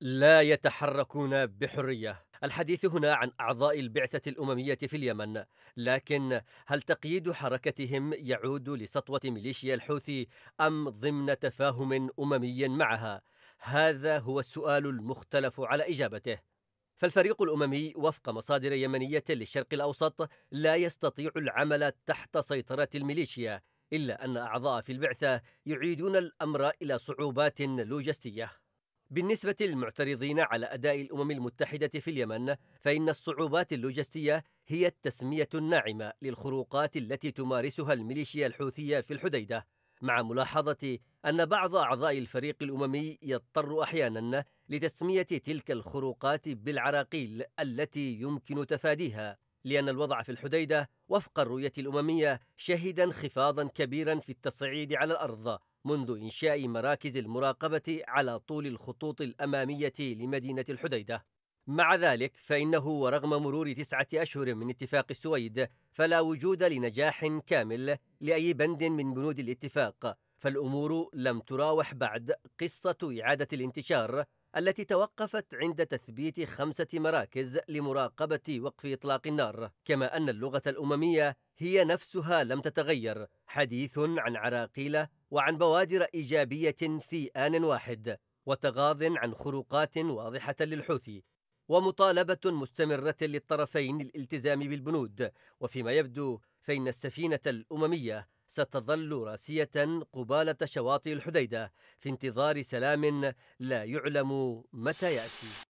لا يتحركون بحريه الحديث هنا عن اعضاء البعثه الامميه في اليمن لكن هل تقييد حركتهم يعود لسطوه ميليشيا الحوثي ام ضمن تفاهم اممي معها هذا هو السؤال المختلف على اجابته فالفريق الاممي وفق مصادر يمنيه للشرق الاوسط لا يستطيع العمل تحت سيطره الميليشيا الا ان اعضاء في البعثه يعيدون الامر الى صعوبات لوجستيه بالنسبة للمعترضين على أداء الأمم المتحدة في اليمن فإن الصعوبات اللوجستية هي التسمية الناعمة للخروقات التي تمارسها الميليشيا الحوثية في الحديدة مع ملاحظة أن بعض أعضاء الفريق الأممي يضطر أحيانا لتسمية تلك الخروقات بالعراقيل التي يمكن تفاديها لأن الوضع في الحديدة وفق الرؤية الأممية شهد انخفاضا كبيرا في التصعيد على الأرض منذ إنشاء مراكز المراقبة على طول الخطوط الأمامية لمدينة الحديدة مع ذلك فإنه ورغم مرور تسعة أشهر من اتفاق السويد فلا وجود لنجاح كامل لأي بند من بنود الاتفاق فالأمور لم تراوح بعد قصة إعادة الانتشار التي توقفت عند تثبيت خمسة مراكز لمراقبة وقف إطلاق النار كما أن اللغة الأممية هي نفسها لم تتغير حديث عن عراقيل وعن بوادر إيجابية في آن واحد وتغاض عن خروقات واضحة للحوثي ومطالبة مستمرة للطرفين للالتزام بالبنود وفيما يبدو فإن السفينة الأممية ستظل راسية قبالة شواطئ الحديدة في انتظار سلام لا يعلم متى يأتي